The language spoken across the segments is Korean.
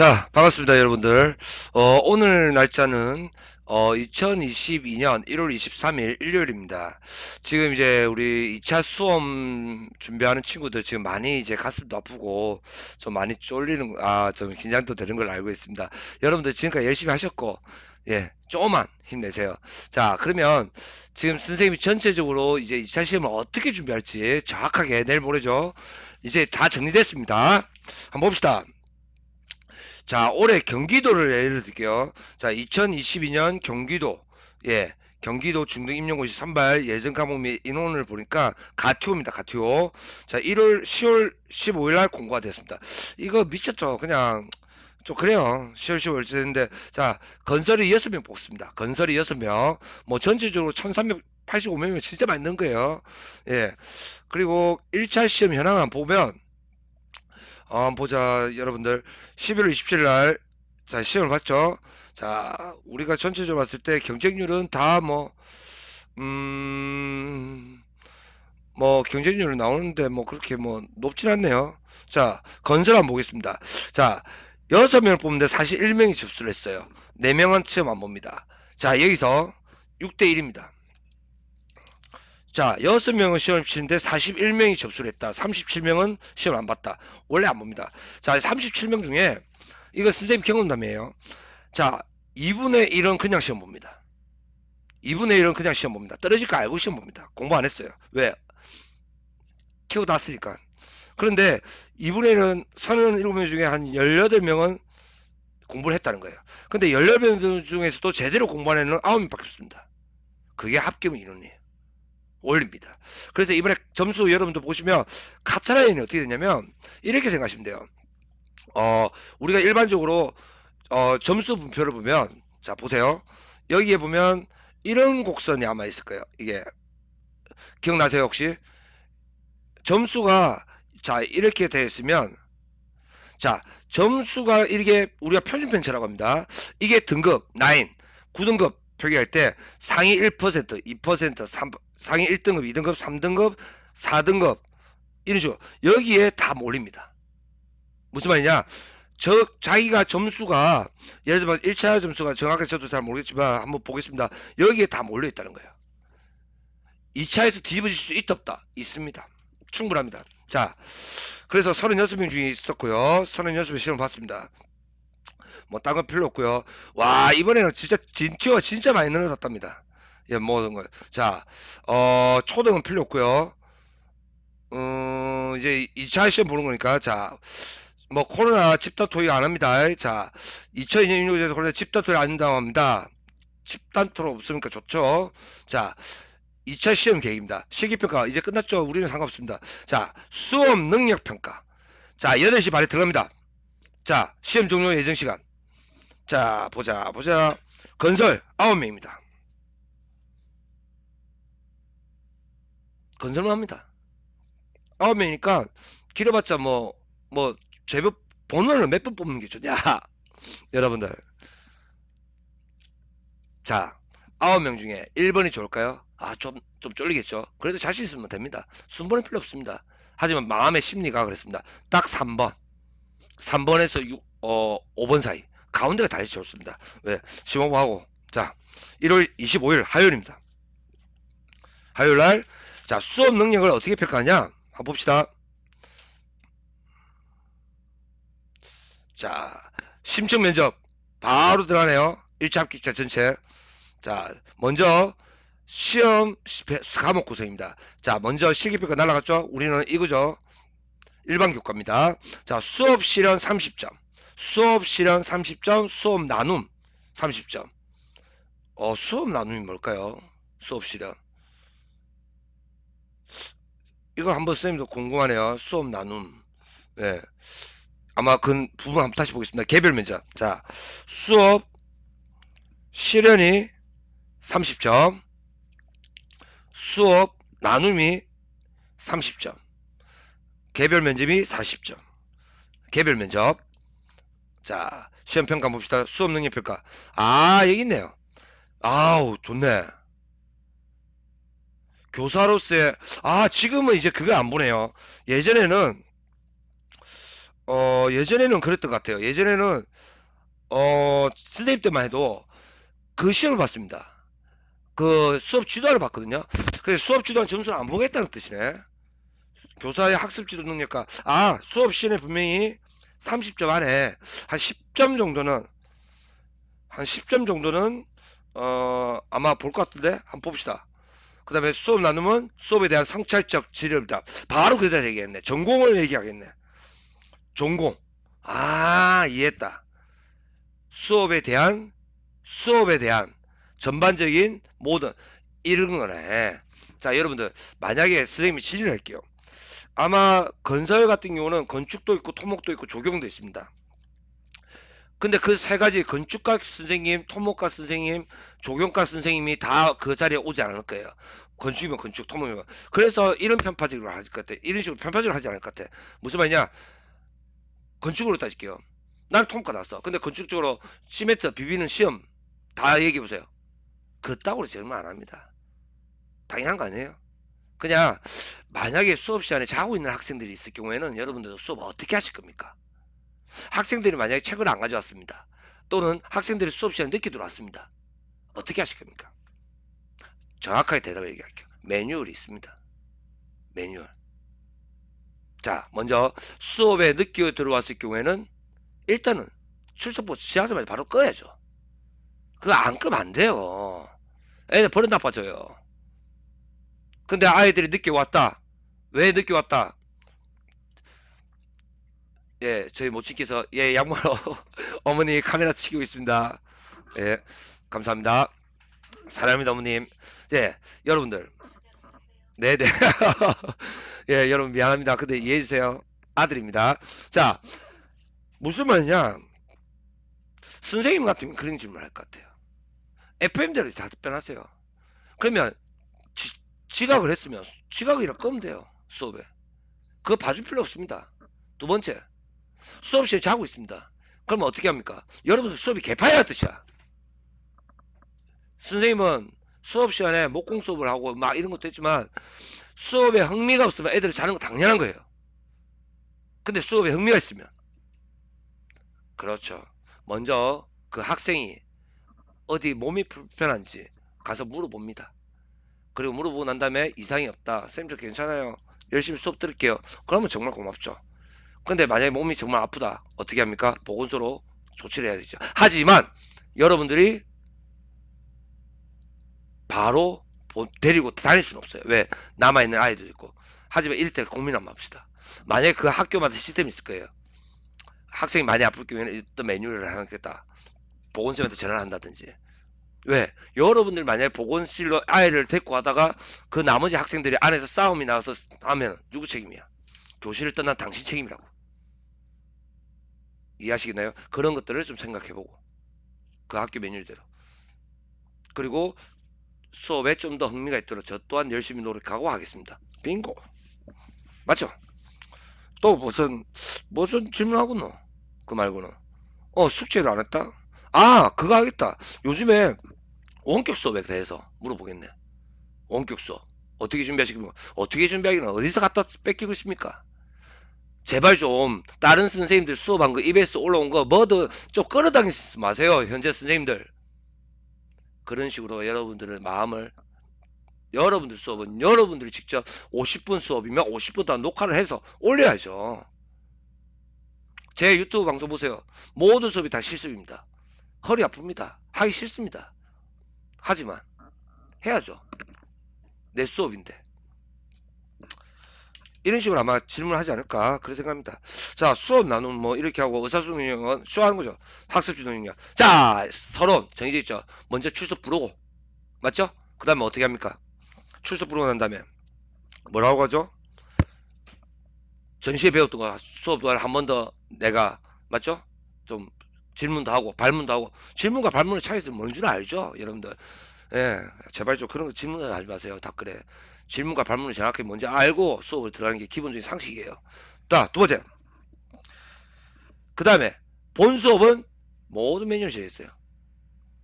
자, 반갑습니다, 여러분들. 어, 오늘 날짜는 어, 2022년 1월 23일 일요일입니다. 지금 이제 우리 2차 수험 준비하는 친구들 지금 많이 이제 가슴도 아프고 좀 많이 쫄리는, 아, 좀 긴장도 되는 걸 알고 있습니다. 여러분들 지금까지 열심히 하셨고, 예, 조금만 힘내세요. 자, 그러면 지금 선생님이 전체적으로 이제 2차 시험을 어떻게 준비할지 정확하게 내일 모레죠. 이제 다 정리됐습니다. 한번 봅시다. 자, 올해 경기도를 예를 들게요. 자, 2022년 경기도. 예. 경기도 중등 임용고시 선발 예정 과목 및 인원을 보니까 가티오입니다. 가티오. 자, 1월 10월 15일 날 공고가 됐습니다. 이거 미쳤죠. 그냥 좀 그래요. 10월 15일 됐는데 자, 건설이 6명 뽑습니다. 건설이 6명. 뭐 전체적으로 1385명이면 진짜 많는 거예요. 예. 그리고 1차 시험 현황을 보면 어, 보자 여러분들 11월 27일 날 자 시험을 봤죠 자 우리가 전체적으로 봤을 때 경쟁률은 다 뭐 음, 뭐 경쟁률 은 나오는데 뭐 그렇게 뭐 높진 않네요 자 건설 한번 보겠습니다 자6 명을 뽑는데 4 1명이 접수를 했어요 4명은 시험 안 봅니다 자 여기서 6대1입니다 자, 6명은 시험 치는데 41명이 접수를 했다. 37명은 시험 안 봤다. 원래 안 봅니다. 자, 37명 중에 이거 선생님 경험담이에요. 자, 2분의 1은 그냥 시험 봅니다. 2분의 1은 그냥 시험 봅니다. 떨어질 거 알고 시험 봅니다. 공부 안 했어요. 왜? 키워놨으니까. 그런데 2분의 1은 37명 중에 한 18명은 공부를 했다는 거예요. 근데 18명 중에서도 제대로 공부 안 했는 9명밖에 없습니다. 그게 합격 인이이에요 올립니다. 그래서 이번에 점수 여러분도 보시면 가차 라인이 어떻게 되냐면 이렇게 생각하시면 돼요. 어, 우리가 일반적으로 어, 점수 분표를 보면 자 보세요. 여기에 보면 이런 곡선이 아마 있을 거예요. 이게 기억나세요 혹시? 점수가 자 이렇게 되어 있으면 자 점수가 이게 렇 우리가 표준편차라고 합니다. 이게 등급 9, 9등급 표기할 때 상위 1%, 2%, 3, 상위 1등급, 2등급, 3등급, 4등급 이런 식 여기에 다 몰립니다. 무슨 말이냐? 저 자기가 점수가 예를 들면 1차 점수가 정확하게 도잘 모르겠지만 한번 보겠습니다. 여기에 다 몰려 있다는 거예요. 2차에서 뒤집어질 수 있다 없다? 있습니다. 충분합니다. 자, 그래서 36명 중에 있었고요. 36명 시험 봤습니다. 뭐, 딴건 필요 없고요. 와, 이번에는 진짜 진티어가 진짜 많이 늘어났답니다. 예, 모든 걸. 자, 어, 초등은 필요 없고요. 음, 이제 2차 시험 보는 거니까, 자, 뭐 코로나 집단 토익 안 합니다. 자, 2002년 6월에서 코로나 집단 토익 안 된다고 합니다 집단 토론 없으니까 좋죠. 자, 2차 시험 계획입니다. 실기평가 이제 끝났죠. 우리는 상관없습니다. 자, 수업 능력 평가. 자, 8시 반에 들어갑니다. 자, 시험 종료 예정 시간. 자, 보자, 보자. 건설 9명입니다. 건설만 합니다. 아홉 명이니까 길어봤자 뭐, 뭐, 제법 번호를 몇 번 뽑는 게 좋냐. 여러분들. 자, 아홉 명 중에 1번이 좋을까요? 아, 좀, 좀 쫄리겠죠? 그래도 자신 있으면 됩니다. 순번은 필요 없습니다. 하지만 마음의 심리가 그랬습니다. 딱 3번. 3번에서 6, 어, 5번 사이. 가운데가 다시 좋습니다. 왜? 예, 심호흡하고. 자, 1월 25일 화요일입니다. 화요일 날 자, 수업 능력을 어떻게 평가하냐? 한번 봅시다. 자, 심층 면접 바로 들어가네요. 1차 합격자 전체. 자, 먼저 시험 과목 구성입니다. 자, 먼저 실기평가 날라갔죠? 우리는 이거죠. 일반 교과입니다. 자, 수업 실현 30점. 수업 실현 30점, 수업 나눔 30점. 어, 수업 나눔이 뭘까요? 수업 실현. 이거 한번 선생님도 궁금하네요. 수업 나눔. 네. 아마 그 부분 한번 다시 보겠습니다. 개별 면접. 자, 수업 실현이 30점, 수업 나눔이 30점, 개별 면접이 40점. 개별 면접. 자, 시험 평가 봅시다. 수업 능력 평가. 아, 여기 있네요. 아우, 좋네. 교사로서의 아 지금은 이제 그게 안 보네요. 예전에는 어 예전에는 그랬던 것 같아요. 예전에는 어 선생님 때만 해도 그 시험을 봤습니다. 그 수업 지도를 봤거든요. 그래서 수업 지도한 점수를 안 보겠다는 뜻이네. 교사의 학습 지도 능력과 아 수업 시에 험 분명히 30점 안에 한 10점 정도는 한 10점 정도는 어 아마 볼 것 같은데 한번 봅시다. 그 다음에 수업 나눔은 수업에 대한 성찰적 지뢰입니다. 바로 그대로 얘기했네. 전공을 얘기하겠네. 전공. 아, 이해했다. 수업에 대한, 수업에 대한 전반적인 모든, 이런 거네. 자, 여러분들, 만약에 선생님이 질의를 할게요. 아마 건설 같은 경우는 건축도 있고 토목도 있고 조경도 있습니다. 근데 그 세 가지 건축가 선생님, 토목가 선생님, 조경가 선생님이 다 그 자리에 오지 않을 거예요. 건축이면 건축, 토목이면. 그래서 이런 편파적으로 할 것 같아. 이런 식으로 편파적으로 하지 않을 것 같아. 무슨 말이냐? 건축으로 따질게요. 난 토목가 나어 근데 건축적으로 시멘트 비비는 시험 다 얘기해 보세요. 그따구로 질말안 합니다. 당연한 거 아니에요? 그냥 만약에 수업 시간에 자고 있는 학생들이 있을 경우에는 여러분들도 수업 어떻게 하실 겁니까? 학생들이 만약에 책을 안 가져왔습니다. 또는 학생들이 수업 시간에 늦게 들어왔습니다. 어떻게 하실 겁니까? 정확하게 대답을 얘기할게요. 매뉴얼이 있습니다. 매뉴얼. 자, 먼저 수업에 늦게 들어왔을 경우에는 일단은 출석부 지하자마자 바로 꺼야죠. 그거 안 끄면 안 돼요. 애들 버릇 나빠져요. 근데 아이들이 늦게 왔다. 왜 늦게 왔다? 예, 저희 모친께서 예, 양말로 어머니 카메라 치고 있습니다. 예, 감사합니다. 사랑합니다, 어머님. 예, 여러분들. 네, 네. 예, 여러분 미안합니다. 근데 이해해 주세요. 아들입니다. 자, 무슨 말이냐? 선생님 같으면 그런 질문 할것 같아요. FM대로 다 답변하세요. 그러면 지, 지각을 했으면 지각이라 끄면 돼요. 수업에. 그거 봐줄 필요 없습니다. 두 번째, 수업시간에 자고 있습니다. 그러면 어떻게 합니까? 여러분 수업이 개판이야 뜻이야. 선생님은 수업시간에 목공 수업을 하고 막 이런 것도 했지만 수업에 흥미가 없으면 애들 자는 거 당연한 거예요. 근데 수업에 흥미가 있으면 그렇죠. 먼저 그 학생이 어디 몸이 불편한지 가서 물어봅니다. 그리고 물어보고 난 다음에 이상이 없다. 쌤저 괜찮아요. 열심히 수업 들을게요. 그러면 정말 고맙죠. 근데 만약에 몸이 정말 아프다. 어떻게 합니까? 보건소로 조치를 해야 되죠. 하지만 여러분들이 바로 데리고 다닐 수는 없어요. 왜? 남아있는 아이도 있고. 하지만 이럴 고민 한번 합시다. 만약에 그 학교마다 시스템이 있을 거예요. 학생이 많이 아플 경우에는 어떤 메뉴얼을 하겠다. 보건소에 전화를 한다든지. 왜? 여러분들 만약에 보건실로 아이를 데리고 가다가 그 나머지 학생들이 안에서 싸움이 나와서 하면 누구 책임이야? 교실을 떠난 당신 책임이라고. 이해하시겠나요? 그런 것들을 좀 생각해보고 그 학교 메뉴대로 그리고 수업에 좀 더 흥미가 있도록 저 또한 열심히 노력하고 하겠습니다. 빙고 맞죠? 또 무슨 무슨 질문하고는 그 말고는 어 숙제를 안 했다? 아 그거 하겠다. 요즘에 원격 수업에 대해서 물어보겠네. 원격 수업 어떻게 준비하시겠습 어떻게 준비하기는 어디서 갖다 뺏기고 있습니까? 제발 좀 다른 선생님들 수업한 거 EBS 올라온 거 뭐든 좀 끌어당기지 마세요. 현재 선생님들. 그런 식으로 여러분들의 마음을 여러분들 수업은 여러분들이 직접 50분 수업이면 50분 다 녹화를 해서 올려야죠. 제 유튜브 방송 보세요. 모든 수업이 다 실습입니다. 허리 아픕니다. 하기 싫습니다. 하지만 해야죠. 내 수업인데. 이런 식으로 아마 질문을 하지 않을까 그런 생각입니다. 자 수업 나눔 뭐 이렇게 하고 의사소통력은 수업하는 거죠. 학습지능력. 자 서론 정해져 있죠. 먼저 출석 부르고 맞죠? 그 다음에 어떻게 합니까? 출석 부르고 난 다음에 뭐라고 하죠? 전시에 배웠던 거 수업 도한번 더 내가 맞죠? 좀 질문도 하고 발문도 하고 질문과 발문의 차이점이 뭔줄 알죠? 여러분들 예 제발 좀 그런 거 질문을 하지 마세요. 다 그래 질문과 발문을 정확히 먼저 알고 수업을 들어가는 게 기본적인 상식이에요. 자, 두 번째. 그 다음에 본 수업은 모든 메뉴를 정했어요.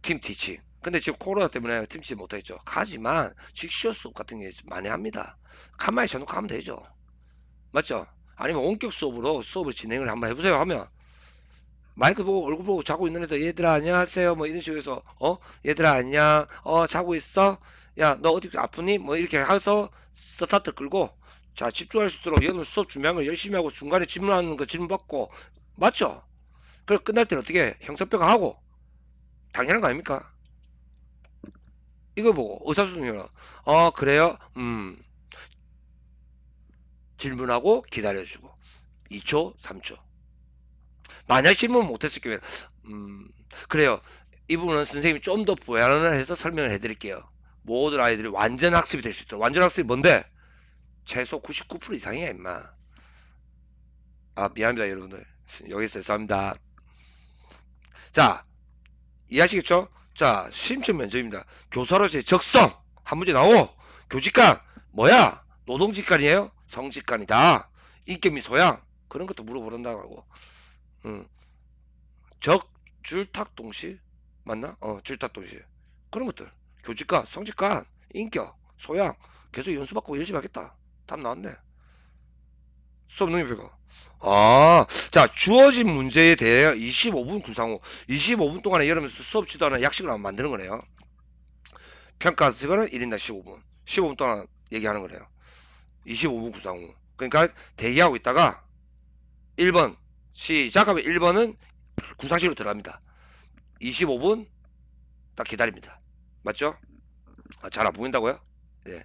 팀 티칭. 근데 지금 코로나 때문에 팀치 못하겠죠. 하지만 직시어 수업 같은 게 많이 합니다. 가만히 쳐놓고 하면 되죠. 맞죠? 아니면 원격 수업으로 수업을 진행을 한번 해보세요 하면 마이크 보고 얼굴 보고 자고 있는 애들 얘들아 안녕하세요 뭐 이런 식으로 해서 어 얘들아 안녕 어 자고 있어 야너 어디 아프니? 뭐 이렇게 해서 스타트 끌고 자 집중할 수 있도록 여러분 수업 준비한 걸 열심히 하고 중간에 질문하는 거 질문 받고 맞죠? 그럼 끝날 때는 어떻게 형사평가 하고 당연한 거 아닙니까? 이거 보고 의사소통이요. 어 그래요? 음 질문하고 기다려주고 2초 3초 만약 질문 못했을 경우에 음 그래요 이 부분은 선생님이 좀 더 보완을 해서 설명을 해드릴게요 모든 아이들이 완전 학습이 될 수 있도록 완전 학습이 뭔데? 최소 99% 이상이야 임마 아 미안합니다 여러분들 여기서 죄송합니다 자 이해하시겠죠? 자 심층 면접입니다 교사로서의 적성 한 문제 나오 교직관 뭐야 노동직관이에요 성직관이다 인격 및 소양 그런 것도 물어보는다고 음. 적 줄탁 동시 맞나? 어 줄탁 동시 그런 것들 교직관, 성직관, 인격, 소양 계속 연수받고 열심히 하겠다. 답 나왔네. 수업 능력평가. 아, 자 주어진 문제에 대해 25분 구상호 25분 동안에 여러분서 수업 지도하는 약식을 한번 만드는 거네요. 평가 시간은 1인당 15분. 15분 동안 얘기하는 거네요. 25분 구상호. 그러니까 대기하고 있다가 1번 시작하면 1번은 구상식으로 들어갑니다. 25분 딱 기다립니다. 맞죠? 아, 잘 안 보인다고요? 예.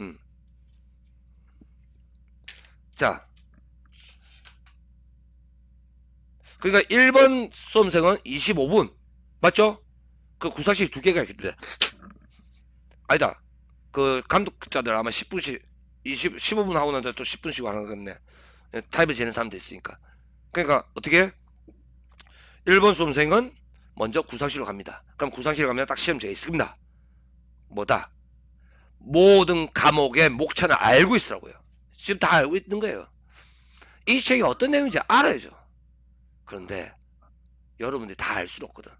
음. 자. 그러니까 1번 수험생은 25분. 맞죠? 그 구사식 두 개가 있는데. 아니다. 그 감독자들 아마 10분씩 20, 15분 하고 나서 또 10분씩 안 하겠네. 타입을 재는 사람도 있으니까. 그러니까 어떻게? 1번 수험생은 먼저 구상실로 갑니다. 그럼 구상실로 가면 딱 시험지에 있습니다. 뭐다? 모든 과목의 목차는 알고 있으라고요. 지금 다 알고 있는 거예요. 이 책이 어떤 내용인지 알아야죠. 그런데 여러분들이 다 알 수는 없거든.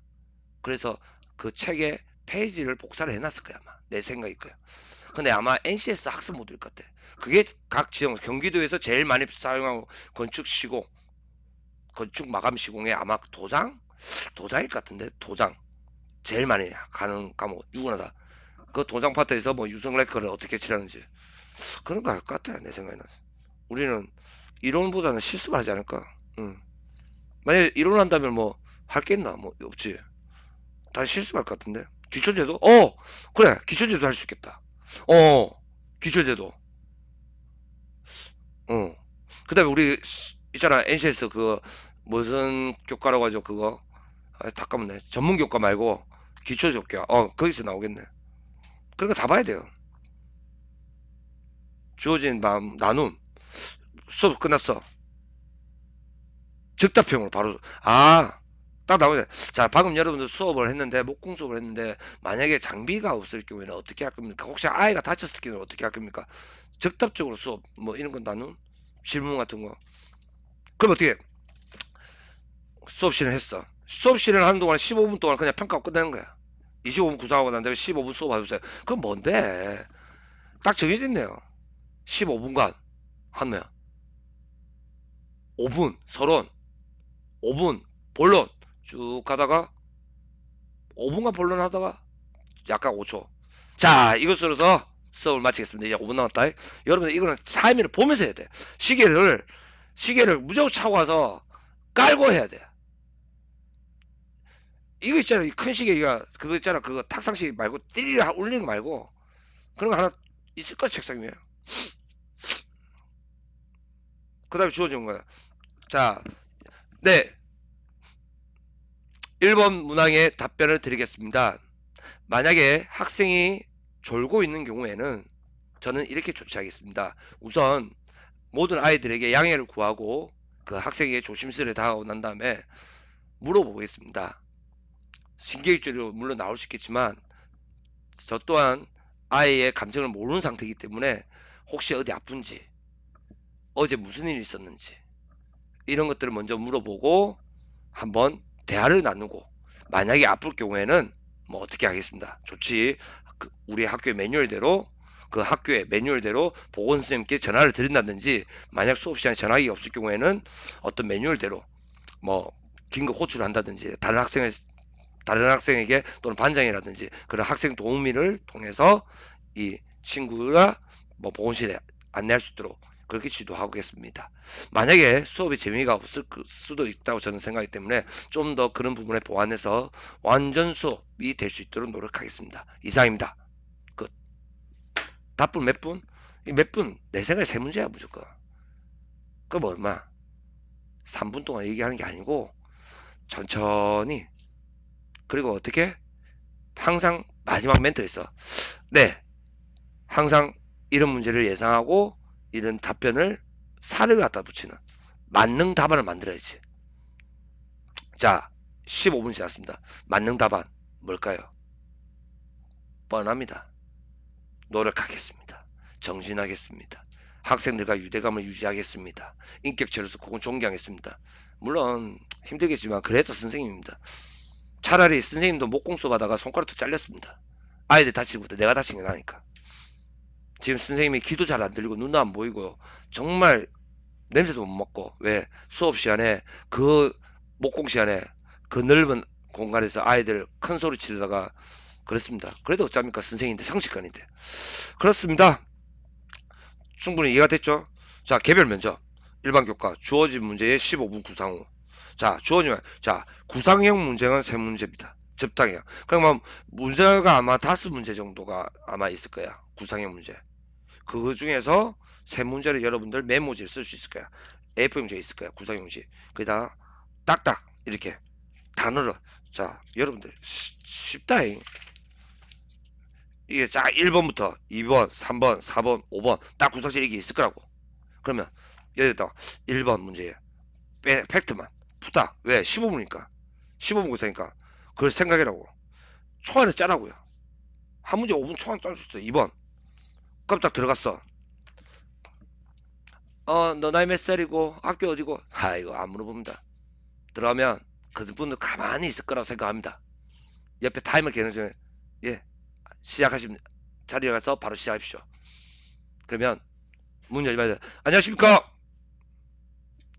그래서 그 책의 페이지를 복사를 해놨을 거야 아마. 내 생각일 거요 근데 아마 NCS 학습 모듈일것 같아. 그게 각 지역 경기도에서 제일 많이 사용하고 건축 시공, 건축 마감 시공에 아마 도장, 도장일 것 같은데 도장 제일 많이 가는 과목 유구나다 그 도장 파트에서 뭐 유성 레커를 어떻게 치라는지 그런 거 할 것 같아요 내 생각에는 우리는 이론보다는 실습을 하지 않을까 응. 만약에 이론 을 한다면 뭐 할 게 있나 뭐 없지 다 실습할 것 같은데 기초제도 어 그래 기초제도 할 수 있겠다 어 기초제도 어그 다음에 우리 있잖아 NCS 그 무슨 교과라고 하죠 그거 아, 다 까먹네. 전문교과 말고 기초조과. 어, 거기서 나오겠네. 그러니까 다 봐야 돼요. 주어진 마음, 나눔. 수업 끝났어. 즉답형으로 바로, 아, 딱 나오네. 자, 방금 여러분들 수업을 했는데, 목공 수업을 했는데, 만약에 장비가 없을 경우에는 어떻게 할 겁니까? 혹시 아이가 다쳤을 경우에는 어떻게 할 겁니까? 즉답적으로 수업, 뭐 이런 건 나눔? 질문 같은 거. 그럼 어떻게? 해? 수업 실을 했어. 수업 시간을 하는 동안 15분 동안 그냥 평가 끝내는 거야. 25분 구상하고 난 다음에 15분 수업 받으세요. 그건 뭔데? 딱 정해져 있네요. 15분간 하면 5분 서론, 5분 본론 쭉 가다가 5분간 본론 하다가 약간 5초. 자, 이것으로서 수업을 마치겠습니다. 이제 5분 남았다. 여러분 들 이거는 타이밍을 보면서 해야 돼. 시계를 시계를 무조건 차고 와서 깔고 해야 돼. 이거 있잖아. 큰 시계가 그거 있잖아. 그거 탁상시계 말고 띠리라 울리는 거 말고 그런 거 하나 있을 거야 책상 위에. 그 다음에 주어진 거야. 자, 네. 1번 문항의 답변을 드리겠습니다. 만약에 학생이 졸고 있는 경우에는 저는 이렇게 조치하겠습니다. 우선 모든 아이들에게 양해를 구하고 그 학생에게 조심스레 다가온 다음에 물어보겠습니다. 신경질로 기 물론 나올 수 있겠지만 저 또한 아이의 감정을 모르는 상태이기 때문에 혹시 어디 아픈지 어제 무슨 일이 있었는지 이런 것들을 먼저 물어보고 한번 대화를 나누고 만약에 아플 경우에는 뭐 어떻게 하겠습니다. 좋지 그 우리 학교 매뉴얼대로 그 학교의 매뉴얼대로 보건 선생님께 전화를 드린다든지 만약 수업 시간에 전화기 없을 경우에는 어떤 매뉴얼대로 뭐 긴급 호출을 한다든지 다른 학생의 다른 학생에게 또는 반장이라든지 그런 학생 도우미를 통해서 이 친구가 뭐 보건실에 안내할 수 있도록 그렇게 지도하겠습니다. 만약에 수업이 재미가 없을 그 수도 있다고 저는 생각하기 때문에 좀 더 그런 부분에 보완해서 완전 수업이 될 수 있도록 노력하겠습니다. 이상입니다. 끝. 답분 몇 분? 몇 분? 내 생각에 세 문제야 무조건. 그럼 얼마? 3분 동안 얘기하는 게 아니고 천천히 그리고 어떻게? 항상 마지막 멘트 있어. 네. 항상 이런 문제를 예상하고 이런 답변을 사를 례 갖다 붙이는 만능 답안을 만들어야지. 자, 15분 지났습니다. 만능 답안 뭘까요? 뻔합니다. 노력하겠습니다. 정진하겠습니다. 학생들과 유대감을 유지하겠습니다. 인격체로서 혹은 존경하겠습니다. 물론 힘들겠지만 그래도 선생님입니다. 차라리 선생님도 목공수 받다가 손가락도 잘렸습니다. 아이들 다치고부터 내가 다친 게 나니까. 지금 선생님이 귀도 잘 안 들리고 눈도 안 보이고 정말 냄새도 못 맡고 왜 수업 시간에 그 목공 시간에 그 넓은 공간에서 아이들 큰 소리 치르다가 그랬습니다 그래도 어쩝니까 선생인데 상식관인데 그렇습니다. 충분히 이해가 됐죠? 자 개별 면접 일반 교과 주어진 문제의 15분 구상 후 자, 주어지만, 자, 구상형 문제는 세 문제입니다. 접당해요 그러면 문제가 아마 다섯 문제 정도가 아마 있을 거야. 구상형 문제. 그 중에서 세 문제를 여러분들 메모지를 쓸 수 있을 거야. A4용지에 있을 거야. 구상용지. 형 그다 딱딱 이렇게 단어를 자 여러분들 쉽다잉. 이게 자 1번부터 2번, 3번, 4번, 5번 딱 구상실 이게 있을 거라고. 그러면 여기다 1번 문제에 팩트만 푸다. 왜? 15분이니까. 15분 고생이니까 그걸 생각이라고. 초안에 짜라고요. 한 문제 5분 초안 짤 수 있어. 2번. 그럼 들어갔어. 어, 너 나이 몇 살이고, 학교 어디고? 아이고, 안 물어봅니다. 들어가면 그분들 가만히 있을 거라고 생각합니다. 옆에 타이머 개는 중에 예, 시작하십니다. 자리에 가서 바로 시작하십시오. 그러면 문 열면 안녕하십니까?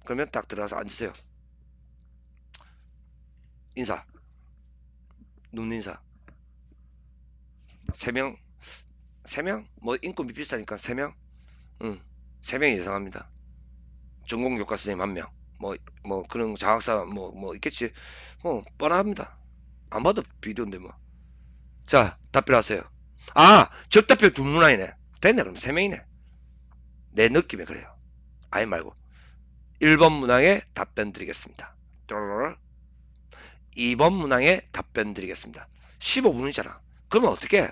그러면 딱 들어가서 앉으세요. 인사 눈 인사 세명 세명뭐 인건비 비싸니까 세명 응, 세명 이 예상합니다 전공 교과 선생님 한명뭐뭐 뭐 그런 장학사 뭐뭐 뭐 있겠지 뭐 뻔합니다 안 봐도 비디오인데 뭐 자 답변하세요 아 접답변 두 문항이네 됐네 그럼 세 명이네 내 느낌에 그래요 아니 말고 1번 문항에 답변 드리겠습니다 뚜루루. 2번 문항에 답변 드리겠습니다. 15분이잖아. 그러면 어떻게? 해?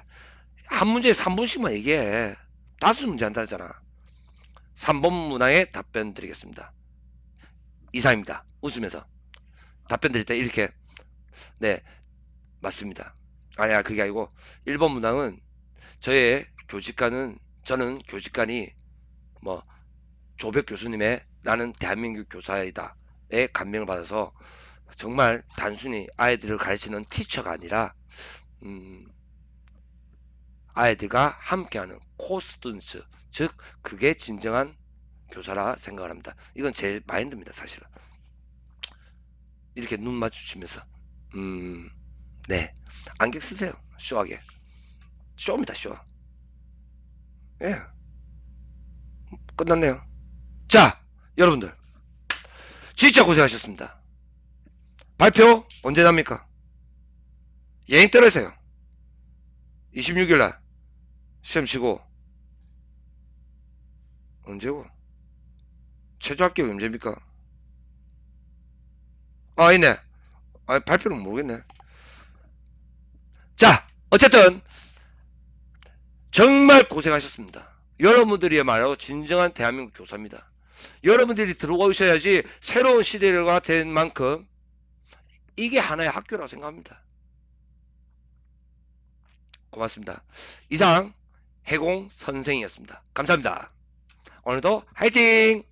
한 문제에 3분씩만 얘기해. 다섯 문제 한다잖아. 3번 문항에 답변 드리겠습니다. 이상입니다. 웃으면서. 답변 드릴 때 이렇게. 네. 맞습니다. 아니 아, 그게 아니고 1번 문항은 저의 교직관은 저는 교직관이 뭐 조백 교수님의 나는 대한민국 교사이다에 감명을 받아서 정말 단순히 아이들을 가르치는 티처가 아니라 음, 아이들과 함께하는 코스튜스즉 그게 진정한 교사라 생각을 합니다. 이건 제 마인드입니다. 사실은 이렇게 눈 마주치면서 음, 네 안경 쓰세요. 쇼하게 쇼입니다. 쇼. 예. 끝났네요. 자 여러분들 진짜 고생하셨습니다. 발표 언제 납니까? 예행 떨어세요 26일날 시험 치고 언제고? 최저 합격 언제입니까? 아 있네 아 발표는 모르겠네 자 어쨌든 정말 고생하셨습니다 여러분들이 말하고 진정한 대한민국 교사입니다 여러분들이 들어오셔야지 새로운 시대가 된 만큼 이게 하나의 학교라고 생각합니다. 고맙습니다. 이상 해공 선생이었습니다. 감사합니다. 오늘도 화이팅!